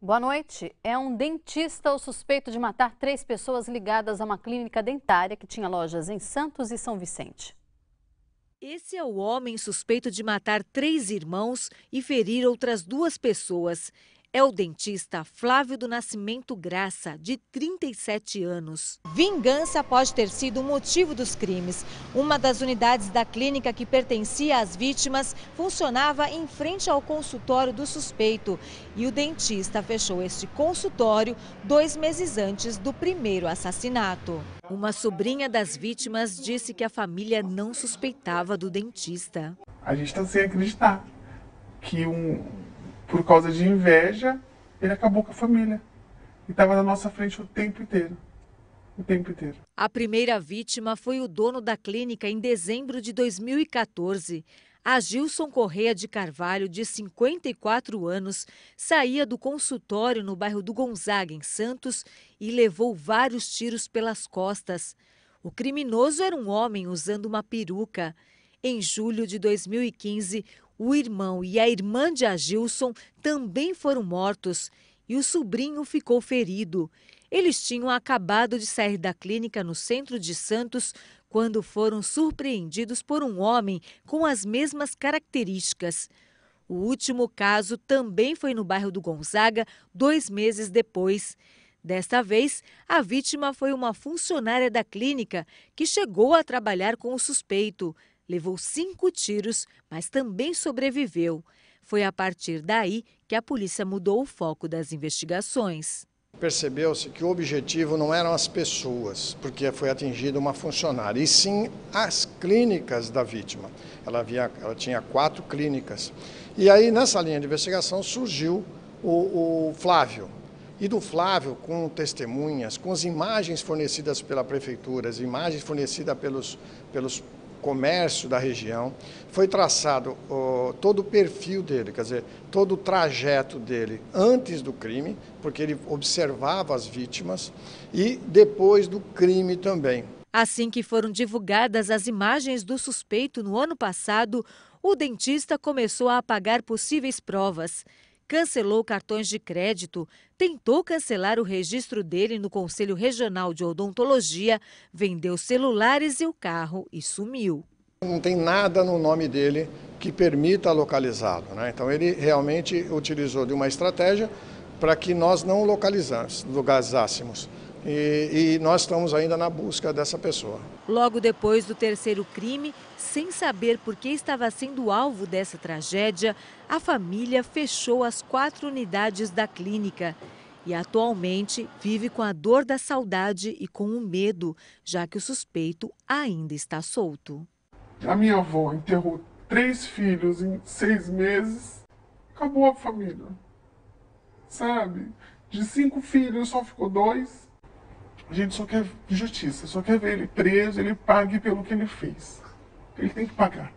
Boa noite. É um dentista o suspeito de matar três pessoas ligadas a uma clínica dentária que tinha lojas em Santos e São Vicente. Esse é o homem suspeito de matar três irmãos e ferir outras duas pessoas é o dentista Flávio do Nascimento Graça, de 37 anos. Vingança pode ter sido o motivo dos crimes. Uma das unidades da clínica que pertencia às vítimas funcionava em frente ao consultório do suspeito. E o dentista fechou este consultório dois meses antes do primeiro assassinato. Uma sobrinha das vítimas disse que a família não suspeitava do dentista. A gente está sem acreditar que um, por causa de inveja, ele acabou com a família. E estava na nossa frente o tempo inteiro. O tempo inteiro. A primeira vítima foi o dono da clínica em dezembro de 2014. A Gilson Correia de Carvalho, de 54 anos, saía do consultório no bairro do Gonzaga, em Santos, e levou vários tiros pelas costas. O criminoso era um homem usando uma peruca. Em julho de 2015, o irmão e a irmã de Agilson também foram mortos e o sobrinho ficou ferido. Eles tinham acabado de sair da clínica no centro de Santos quando foram surpreendidos por um homem com as mesmas características. O último caso também foi no bairro do Gonzaga, dois meses depois. Desta vez, a vítima foi uma funcionária da clínica que chegou a trabalhar com o suspeito levou cinco tiros, mas também sobreviveu. Foi a partir daí que a polícia mudou o foco das investigações. Percebeu-se que o objetivo não eram as pessoas, porque foi atingida uma funcionária, e sim as clínicas da vítima. Ela, havia, ela tinha quatro clínicas. E aí, nessa linha de investigação, surgiu o, o Flávio, e do Flávio com testemunhas, com as imagens fornecidas pela prefeitura, as imagens fornecidas pelos, pelos comércio da região, foi traçado todo o perfil dele, quer dizer, todo o trajeto dele antes do crime, porque ele observava as vítimas, e depois do crime também. Assim que foram divulgadas as imagens do suspeito no ano passado, o dentista começou a apagar possíveis provas cancelou cartões de crédito, tentou cancelar o registro dele no Conselho Regional de Odontologia, vendeu celulares e o carro e sumiu. Não tem nada no nome dele que permita localizá-lo. Né? Então ele realmente utilizou de uma estratégia para que nós não localizássemos. E, e, nós estamos ainda na busca dessa pessoa. Logo depois do terceiro crime, sem saber por que estava sendo alvo dessa tragédia, a família fechou as quatro unidades da clínica. E atualmente vive com a dor da saudade e com o medo, já que o suspeito ainda está solto. A minha avó enterrou três filhos em seis meses, acabou a família. Sabe? De cinco filhos só ficou dois. A gente só quer justiça, só quer ver ele preso, ele pague pelo que ele fez. Ele tem que pagar.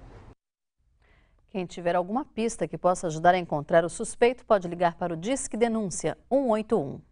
Quem tiver alguma pista que possa ajudar a encontrar o suspeito pode ligar para o Disque Denúncia 181.